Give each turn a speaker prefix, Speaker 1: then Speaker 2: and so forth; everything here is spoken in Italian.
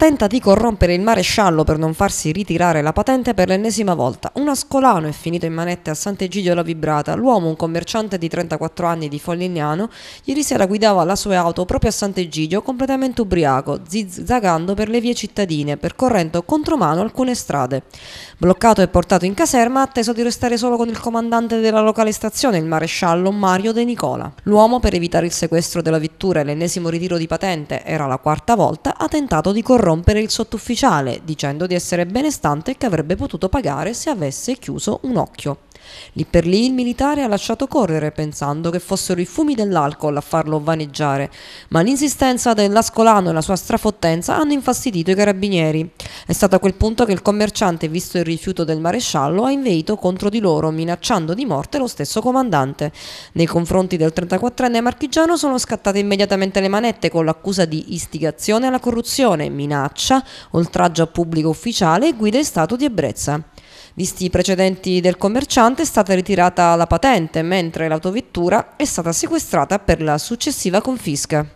Speaker 1: tenta di corrompere il maresciallo per non farsi ritirare la patente per l'ennesima volta. Un ascolano è finito in manette a Sant'Egidio la Vibrata. L'uomo, un commerciante di 34 anni di Follignano, ieri sera guidava la sua auto proprio a Sant'Egidio completamente ubriaco, zizzagando per le vie cittadine, percorrendo contromano alcune strade. Bloccato e portato in caserma, ha atteso di restare solo con il comandante della locale stazione, il maresciallo Mario De Nicola. L'uomo, per evitare il sequestro della vettura e l'ennesimo ritiro di patente, era la quarta volta, ha tentato di corrompere corrompere il sottufficiale, dicendo di essere benestante e che avrebbe potuto pagare se avesse chiuso un occhio. Lì per lì il militare ha lasciato correre pensando che fossero i fumi dell'alcol a farlo vaneggiare, ma l'insistenza dell'ascolano e la sua strafottenza hanno infastidito i carabinieri. È stato a quel punto che il commerciante, visto il rifiuto del maresciallo, ha inveito contro di loro, minacciando di morte lo stesso comandante. Nei confronti del 34enne marchigiano sono scattate immediatamente le manette con l'accusa di istigazione alla corruzione, minaccia, oltraggio a pubblico ufficiale e guida in stato di ebbrezza. Visti i precedenti del commerciante è stata ritirata la patente, mentre l'autovettura è stata sequestrata per la successiva confisca.